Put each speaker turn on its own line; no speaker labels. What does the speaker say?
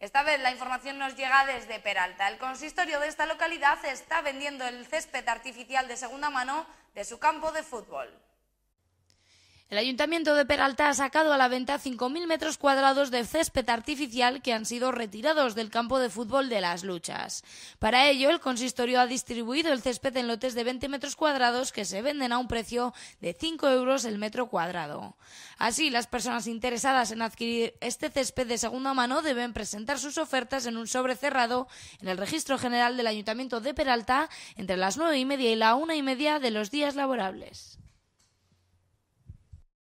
Esta vez la información nos llega desde Peralta. El consistorio de esta localidad está vendiendo el césped artificial de segunda mano de su campo de fútbol. El Ayuntamiento de Peralta ha sacado a la venta 5.000 metros cuadrados de césped artificial que han sido retirados del campo de fútbol de las luchas. Para ello, el consistorio ha distribuido el césped en lotes de 20 metros cuadrados que se venden a un precio de 5 euros el metro cuadrado. Así, las personas interesadas en adquirir este césped de segunda mano deben presentar sus ofertas en un sobre cerrado en el Registro General del Ayuntamiento de Peralta entre las nueve y media y la 1 y media de los días laborables.